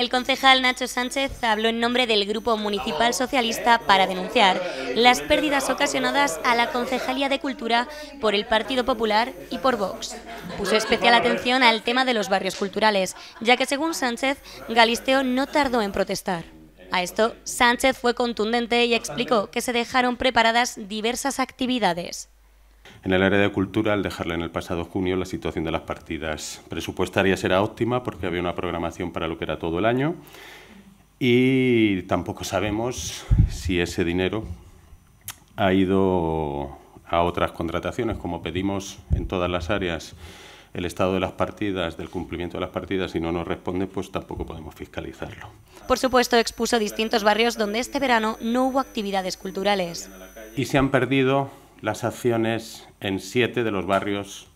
El concejal Nacho Sánchez habló en nombre del Grupo Municipal Socialista para denunciar las pérdidas ocasionadas a la Concejalía de Cultura por el Partido Popular y por Vox. Puso especial atención al tema de los barrios culturales, ya que según Sánchez, Galisteo no tardó en protestar. A esto, Sánchez fue contundente y explicó que se dejaron preparadas diversas actividades. En el área de cultura, al dejarla en el pasado junio, la situación de las partidas presupuestarias era óptima porque había una programación para lo que era todo el año y tampoco sabemos si ese dinero ha ido a otras contrataciones, como pedimos en todas las áreas el estado de las partidas, del cumplimiento de las partidas, ...y no nos responde, pues tampoco podemos fiscalizarlo. Por supuesto, expuso distintos barrios donde este verano no hubo actividades culturales. Y se han perdido las acciones en siete de los barrios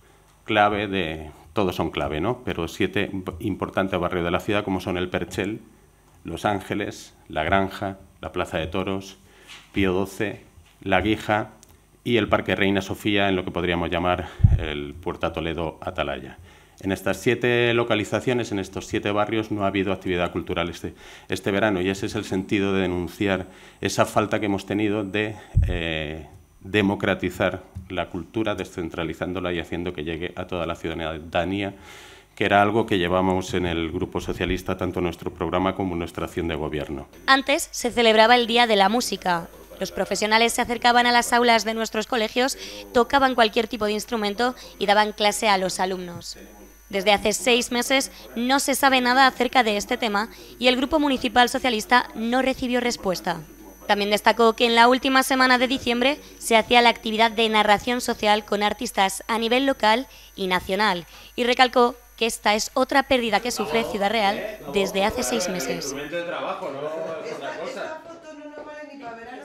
clave de... Todos son clave, ¿no? Pero siete importantes barrios de la ciudad como son el Perchel, Los Ángeles, La Granja, la Plaza de Toros, Pío XII, La Guija y el Parque Reina Sofía en lo que podríamos llamar el Puerta Toledo Atalaya. En estas siete localizaciones, en estos siete barrios, no ha habido actividad cultural este, este verano y ese es el sentido de denunciar esa falta que hemos tenido de eh, democratizar la cultura, descentralizándola y haciendo que llegue a toda la ciudadanía, que era algo que llevamos en el Grupo Socialista, tanto nuestro programa como nuestra acción de gobierno. Antes se celebraba el Día de la Música. Los profesionales se acercaban a las aulas de nuestros colegios, tocaban cualquier tipo de instrumento y daban clase a los alumnos. Desde hace seis meses no se sabe nada acerca de este tema y el Grupo Municipal Socialista no recibió respuesta. También destacó que en la última semana de diciembre se hacía la actividad de narración social con artistas a nivel local y nacional y recalcó que esta es otra pérdida que sufre Ciudad Real desde hace seis meses.